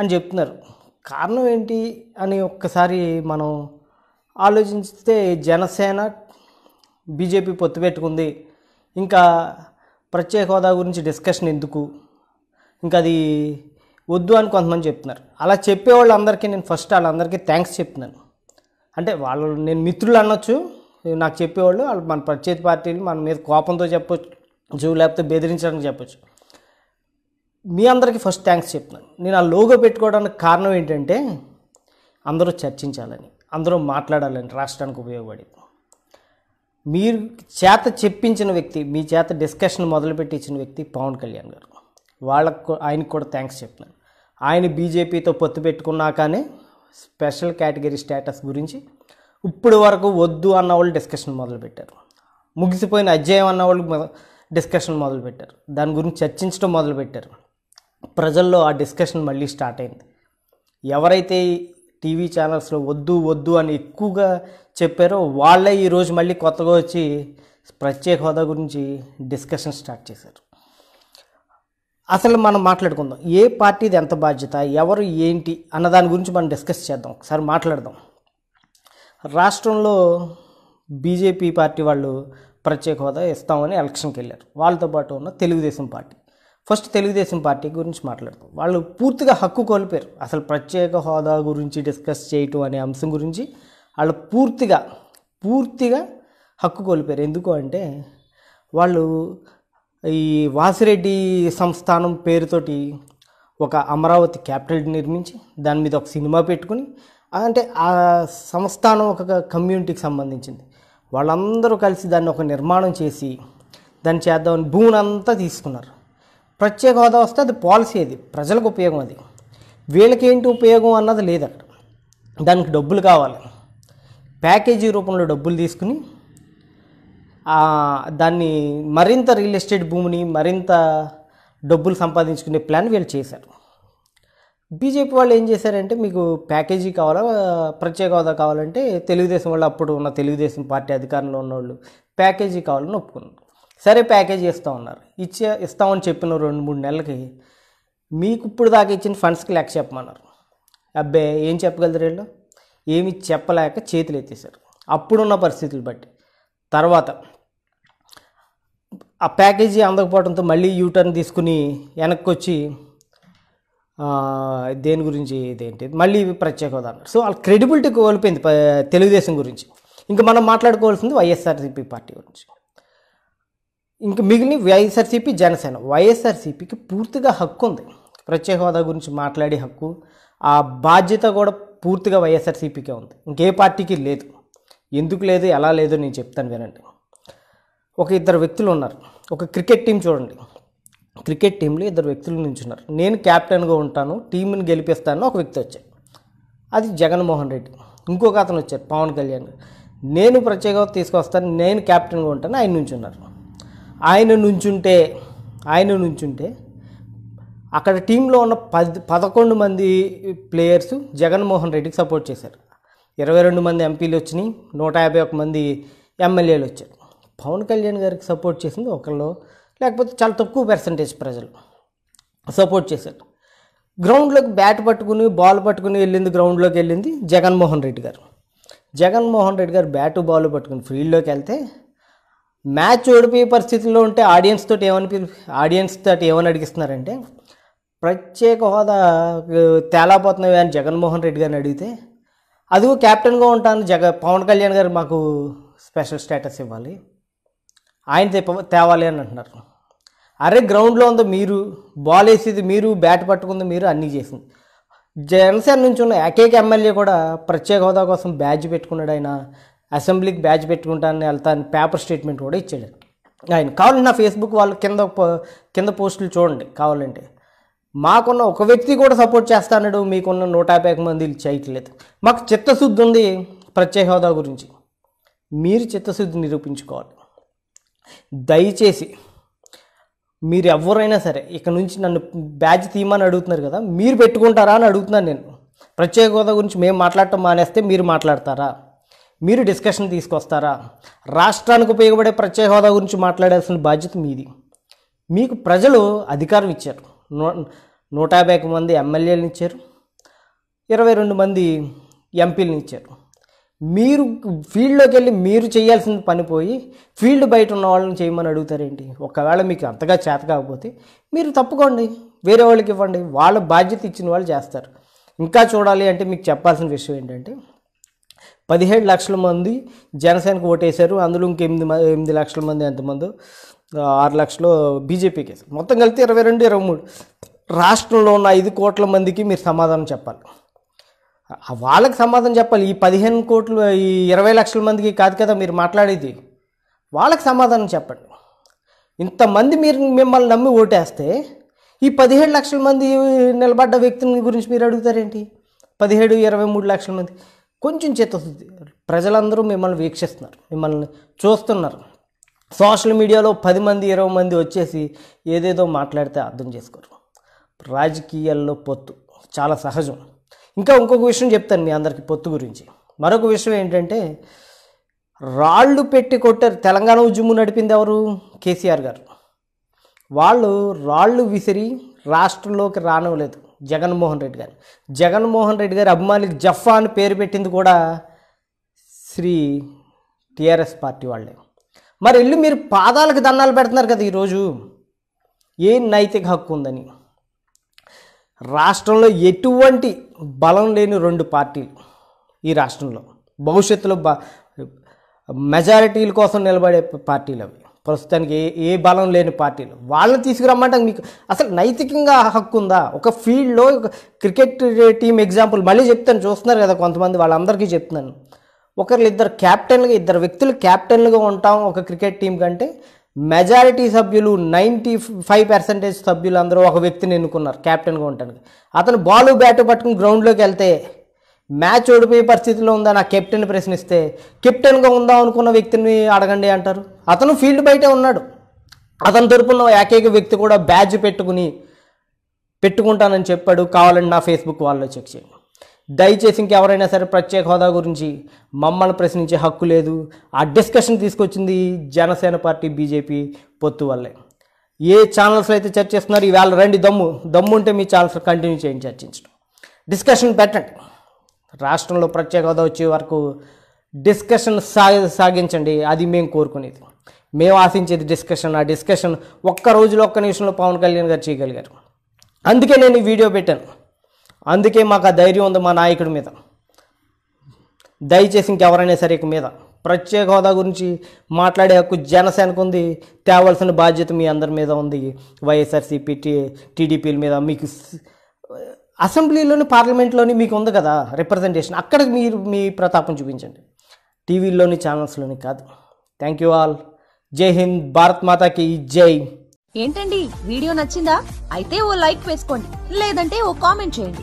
అని చెప్తున్నారు కారణం ఏంటి అని ఒక్కసారి మనం ఆలోచిస్తే జనసేన బీజేపీ పొత్తు పెట్టుకుంది ఇంకా ప్రత్యేక హోదా గురించి డిస్కషన్ ఎందుకు ఇంకా అది వద్దు అని కొంతమంది చెప్తున్నారు అలా చెప్పే వాళ్ళందరికీ నేను ఫస్ట్ వాళ్ళందరికీ థ్యాంక్స్ చెప్తున్నాను అంటే వాళ్ళు నేను మిత్రులు అనొచ్చు నాకు చెప్పేవాళ్ళు వాళ్ళు మన ప్రత్యేక పార్టీని మన మీద కోపంతో చెప్పొచ్చు లేకపోతే బెదిరించడానికి చెప్పొచ్చు మీ అందరికీ ఫస్ట్ థ్యాంక్స్ చెప్తున్నాను నేను ఆ లోగో పెట్టుకోవడానికి కారణం ఏంటంటే అందరూ చర్చించాలని అందరూ మాట్లాడాలని రాష్ట్రానికి ఉపయోగపడి మీరు చేత చెప్పించిన వ్యక్తి మీ చేత డిస్కషన్ మొదలుపెట్టి ఇచ్చిన వ్యక్తి పవన్ కళ్యాణ్ గారు వాళ్ళకు ఆయనకు కూడా థ్యాంక్స్ చెప్తున్నాను ఆయన బీజేపీతో పొత్తు పెట్టుకున్నాకనే స్పెషల్ కేటగిరీ స్టేటస్ గురించి ఇప్పుడు వరకు వద్దు అన్న వాళ్ళు డిస్కషన్ మొదలుపెట్టారు ముగిసిపోయిన అధ్యాయం అన్న వాళ్ళు డిస్కషన్ మొదలుపెట్టారు దాని గురించి చర్చించడం మొదలుపెట్టారు ప్రజల్లో ఆ డిస్కషన్ మళ్ళీ స్టార్ట్ అయింది ఎవరైతే టీవీ ఛానల్స్లో వద్దు వద్దు అని ఎక్కువగా చెప్పారో వాళ్ళే ఈరోజు మళ్ళీ కొత్తగా వచ్చి ప్రత్యేక హోదా గురించి డిస్కషన్ స్టార్ట్ చేశారు అసలు మనం మాట్లాడుకుందాం ఏ పార్టీది ఎంత బాధ్యత ఎవరు ఏంటి అన్న దాని గురించి మనం డిస్కస్ చేద్దాం ఒకసారి మాట్లాడదాం రాష్ట్రంలో బీజేపీ పార్టీ వాళ్ళు ప్రత్యేక హోదా ఇస్తామని ఎలక్షన్కి వెళ్ళారు వాళ్ళతో పాటు ఉన్న Telugu Desam party first Telugu Desam party గురించి మాట్లాడతాం వాళ్ళు పూర్తిగా హక్కు కోల్పోయారు అసలు ప్రత్యేక హోదా గురించి డిస్కస్ చేయటం అనే అంశం గురించి వాళ్ళు పూర్తిగా పూర్తిగా హక్కు కోల్పోయారు ఎందుకు అంటే వాళ్ళు ఈ వాసిరెడ్డి సంస్థానం పేరుతోటి ఒక అమరావతి క్యాపిటల్ నిర్మించి దాని మీద ఒక సినిమా పెట్టుకుని అంటే ఆ సంస్థానం ఒక కమ్యూనిటీకి సంబంధించింది వాళ్ళందరూ కలిసి దాన్ని ఒక నిర్మాణం చేసి దాన్ని చేద్దామని భూమిని అంతా తీసుకున్నారు ప్రత్యేక హోదా వస్తే అది పాలసీ అది ప్రజలకు ఉపయోగం అది వీళ్ళకేంటి ఉపయోగం అన్నది లేదు అక్కడ దానికి డబ్బులు కావాలి ప్యాకేజీ రూపంలో డబ్బులు తీసుకుని దాన్ని మరింత రియల్ ఎస్టేట్ భూమిని మరింత డబ్బులు సంపాదించుకునే ప్లాన్ వీళ్ళు చేశారు బీజేపీ వాళ్ళు ఏం చేశారంటే మీకు ప్యాకేజీ కావాలా ప్రత్యేక హోదా కావాలంటే తెలుగుదేశం వాళ్ళు అప్పుడు ఉన్న తెలుగుదేశం పార్టీ అధికారంలో ఉన్నవాళ్ళు ప్యాకేజీ కావాలని ఒప్పుకున్నారు సరే ప్యాకేజీ ఇస్తా ఉన్నారు ఇచ్చే ఇస్తామని చెప్పిన రెండు మూడు నెలలకి మీకు ఇప్పుడు దాకా ఇచ్చిన ఫండ్స్కి లెక్క చెప్పమన్నారు అబ్బే ఏం చెప్పగలరు వీళ్ళు ఏమి చెప్పలేక చేతులు ఎత్తేసారు అప్పుడున్న పరిస్థితులు బట్టి తర్వాత ఆ ప్యాకేజీ అందకపోవడంతో మళ్ళీ యూటర్న్ తీసుకుని వెనక్కి వచ్చి దేని గురించి ఇదేంటి మళ్ళీ ప్రత్యేక హోదా సో వాళ్ళ క్రెడిబిలిటీ కోల్పోయింది తెలుగుదేశం గురించి ఇంకా మనం మాట్లాడుకోవాల్సింది వైఎస్ఆర్సీపీ పార్టీ గురించి ఇంక మిగిలిన వైఎస్ఆర్సీపీ జనసేన వైఎస్ఆర్సీపీకి పూర్తిగా హక్కు ఉంది ప్రత్యేక హోదా గురించి మాట్లాడే హక్కు ఆ బాధ్యత కూడా పూర్తిగా వైఎస్ఆర్సీపీకే ఉంది ఇంకే పార్టీకి లేదు ఎందుకు లేదు ఎలా లేదో నేను చెప్తాను వినండి ఒక ఇద్దరు వ్యక్తులు ఉన్నారు ఒక క్రికెట్ టీం చూడండి క్రికెట్ టీంలో ఇద్దరు వ్యక్తులు నించున్నారు నేను క్యాప్టెన్గా ఉంటాను టీంని గెలిపిస్తాను ఒక వ్యక్తి వచ్చాడు అది జగన్మోహన్ రెడ్డి ఇంకొక అతను వచ్చారు పవన్ కళ్యాణ్ నేను ప్రత్యేకంగా తీసుకొస్తాను నేను క్యాప్టెన్గా ఉంటాను ఆయన నుంచున్నారు ఆయన నుంచుంటే ఆయన నుంచుంటే అక్కడ టీంలో ఉన్న పది పదకొండు మంది ప్లేయర్స్ జగన్మోహన్ రెడ్డికి సపోర్ట్ చేశారు ఇరవై రెండు మంది ఎంపీలు వచ్చినాయి నూట యాభై ఒక మంది ఎమ్మెల్యేలు వచ్చారు పవన్ కళ్యాణ్ గారికి సపోర్ట్ చేసింది ఒకళ్ళు లేకపోతే చాలా తక్కువ పర్సంటేజ్ ప్రజలు సపోర్ట్ చేశారు గ్రౌండ్లోకి బ్యాట్ పట్టుకుని బాల్ పట్టుకుని వెళ్ళింది గ్రౌండ్లోకి వెళ్ళింది జగన్మోహన్ రెడ్డి గారు జగన్మోహన్ రెడ్డి గారు బ్యాటు బాల్ పట్టుకుని ఫీల్డ్లోకి వెళ్తే మ్యాచ్ ఓడిపోయే పరిస్థితుల్లో ఉంటే ఆడియన్స్ తోటి ఏమని ఆడియన్స్ తోటి ఏమని అడిగిస్తున్నారంటే ప్రత్యేక హోదా తేలాపోతున్నాయి అని జగన్మోహన్ రెడ్డి గారిని అడిగితే అదిగో క్యాప్టెన్గా ఉంటాను జగ పవన్ కళ్యాణ్ గారు మాకు స్పెషల్ స్టేటస్ ఇవ్వాలి ఆయన తేవాలి అని అంటున్నారు అరే గ్రౌండ్లో ఉందో మీరు బాల్ వేసేది మీరు బ్యాట్ పట్టుకుంది మీరు అన్నీ చేసింది జనసేన నుంచి ఉన్న ఏకైక ఎమ్మెల్యే కూడా ప్రత్యేక హోదా కోసం బ్యాడ్జ్ పెట్టుకున్నాడు ఆయన అసెంబ్లీకి బ్యాడ్జ్ పెట్టుకుంటానని వెళ్తాను పేపర్ స్టేట్మెంట్ కూడా ఇచ్చాడు ఆయన కావాలంటే నా ఫేస్బుక్ వాళ్ళు కింద కింద పోస్టులు చూడండి కావాలంటే మాకున్న ఒక వ్యక్తి కూడా సపోర్ట్ చేస్తాడు మీకున్న నూట యాభై ఒక మంది చేయట్లేదు మాకు చిత్తశుద్ధి ఉంది ప్రత్యేక హోదా గురించి మీరు చిత్తశుద్ధి నిరూపించుకోవాలి దయచేసి మీరు ఎవరైనా సరే ఇక్కడ నుంచి నన్ను బ్యాచ్ తీయమని అడుగుతున్నారు కదా మీరు పెట్టుకుంటారా అని అడుగుతున్నాను నేను ప్రత్యేక హోదా గురించి మేము మాట్లాడటం మానేస్తే మీరు మాట్లాడతారా మీరు డిస్కషన్ తీసుకొస్తారా రాష్ట్రానికి ఉపయోగపడే ప్రత్యేక హోదా గురించి మాట్లాడాల్సిన బాధ్యత మీది మీకు ప్రజలు అధికారం ఇచ్చారు నూ నూట యాభై మంది ఎమ్మెల్యేలను ఇచ్చారు ఇరవై రెండు మంది ఎంపీలను ఇచ్చారు మీరు ఫీల్డ్లోకి వెళ్ళి మీరు చేయాల్సిన పని పోయి ఫీల్డ్ బయట ఉన్న వాళ్ళని చేయమని అడుగుతారేంటి ఒకవేళ మీకు అంతగా చేత కాకపోతే మీరు తప్పుకోండి వేరే వాళ్ళకి ఇవ్వండి వాళ్ళ బాధ్యత ఇచ్చిన వాళ్ళు చేస్తారు ఇంకా చూడాలి అంటే మీకు చెప్పాల్సిన విషయం ఏంటంటే పదిహేడు లక్షల మంది జనసేనకు ఓటేశారు అందులో ఇంకెనిమిది ఎనిమిది లక్షల మంది ఎంతమందో ఆరు లక్షలు బీజేపీకి మొత్తం కలిపి ఇరవై రెండు ఇరవై మూడు రాష్ట్రంలో ఉన్న ఐదు కోట్ల మందికి మీరు సమాధానం చెప్పాలి వాళ్ళకి సమాధానం చెప్పాలి ఈ పదిహేను కోట్లు ఈ ఇరవై లక్షల మందికి కాదు కదా మీరు మాట్లాడేది వాళ్ళకి సమాధానం చెప్పండి ఇంతమంది మీరు మిమ్మల్ని నమ్మి ఓటేస్తే ఈ పదిహేడు లక్షల మంది నిలబడ్డ వ్యక్తుల గురించి మీరు అడుగుతారేంటి పదిహేడు ఇరవై మూడు లక్షల మంది కొంచెం చేతొస్తుంది ప్రజలందరూ మిమ్మల్ని వీక్షిస్తున్నారు మిమ్మల్ని చూస్తున్నారు సోషల్ మీడియాలో పది మంది ఇరవై మంది వచ్చేసి ఏదేదో మాట్లాడితే అర్థం చేసుకోరు రాజకీయాల్లో పొత్తు చాలా సహజం ఇంకా ఇంకొక విషయం చెప్తాను మీ అందరికీ పొత్తు గురించి మరొక విషయం ఏంటంటే రాళ్ళు పెట్టి కొట్టారు తెలంగాణ ఉద్యమం నడిపింది ఎవరు కేసీఆర్ గారు వాళ్ళు రాళ్ళు విసిరి రాష్ట్రంలోకి రానివ్వలేదు జగన్మోహన్ రెడ్డి గారు జగన్మోహన్ రెడ్డి గారు అభిమానికి జఫా అని పేరు పెట్టింది కూడా శ్రీ టీఆర్ఎస్ పార్టీ వాళ్ళే మరి వెళ్ళి మీరు పాదాలకు దండాలు పెడుతున్నారు కదా ఈరోజు ఏ నైతిక హక్కు ఉందని రాష్ట్రంలో ఎటువంటి బలం లేని రెండు పార్టీలు ఈ రాష్ట్రంలో భవిష్యత్తులో బ మెజారిటీల కోసం నిలబడే పార్టీలు అవి ప్రస్తుతానికి ఏ ఏ బలం లేని పార్టీలు వాళ్ళని తీసుకురమ్మంటే మీకు అసలు నైతికంగా హక్కు ఉందా ఒక ఫీల్డ్లో క్రికెట్ టీం ఎగ్జాంపుల్ మళ్ళీ చెప్తాను చూస్తున్నారు కదా కొంతమంది వాళ్ళందరికీ చెప్తున్నాను ఒకరు ఇద్దరు క్యాప్టెన్గా ఇద్దరు వ్యక్తులు క్యాప్టెన్లుగా ఉంటాం ఒక క్రికెట్ టీం కంటే మెజారిటీ సభ్యులు నైంటీ ఫైవ్ పర్సెంటేజ్ సభ్యులు అందరూ ఒక వ్యక్తిని ఎన్నుకున్నారు కెప్టెన్గా ఉంటాను అతను బాలు బ్యాట్ పట్టుకుని గ్రౌండ్లోకి వెళ్తే మ్యాచ్ ఓడిపోయే పరిస్థితిలో ఉందా నా కెప్టెన్ ప్రశ్నిస్తే కెప్టెన్గా ఉందా అనుకున్న వ్యక్తిని అడగండి అంటారు అతను ఫీల్డ్ బయటే ఉన్నాడు అతని తరపున ఏకైక వ్యక్తి కూడా బ్యాజ్ పెట్టుకుని పెట్టుకుంటానని చెప్పాడు కావాలని నా ఫేస్బుక్ వాళ్ళలో చెక్ చేయండి దయచేసి ఇంకెవరైనా సరే ప్రత్యేక హోదా గురించి మమ్మల్ని ప్రశ్నించే హక్కు లేదు ఆ డిస్కషన్ తీసుకొచ్చింది జనసేన పార్టీ బీజేపీ పొత్తు వల్లే ఏ ఛానల్స్లో అయితే చర్చ చేస్తున్నారు ఈవేళ రండి దమ్ము దమ్ము ఉంటే మీ ఛానల్స్ కంటిన్యూ చేయండి చర్చించడం డిస్కషన్ పెట్టండి రాష్ట్రంలో ప్రత్యేక హోదా వచ్చే వరకు డిస్కషన్ సాగించండి అది మేము కోరుకునేది మేము ఆశించేది డిస్కషన్ ఆ డిస్కషన్ ఒక్క రోజులో ఒక్క నిమిషంలో పవన్ కళ్యాణ్ గారు చేయగలిగారు అందుకే నేను ఈ వీడియో పెట్టాను అందుకే మాకు ఆ ధైర్యం ఉంది మా నాయకుడి మీద దయచేసి ఇంకెవరైనా సరే ఇక మీద ప్రత్యేక హోదా గురించి మాట్లాడే హక్కు జనసేనకు ఉంది తేవాల్సిన బాధ్యత మీ అందరి మీద ఉంది వైఎస్ఆర్సీపీ టీ టీడీపీల మీద మీకు అసెంబ్లీలోని పార్లమెంట్లోని మీకు ఉంది కదా రిప్రజెంటేషన్ అక్కడ మీరు మీ ప్రతాపం చూపించండి టీవీల్లోని ఛానల్స్లోని కాదు థ్యాంక్ యూ ఆల్ జై హింద్ భారత్ మాతాకి జై ఏంటండి వీడియో నచ్చిందా అయితే ఓ లైక్ వేసుకోండి లేదంటే ఓ కామెంట్ చేయండి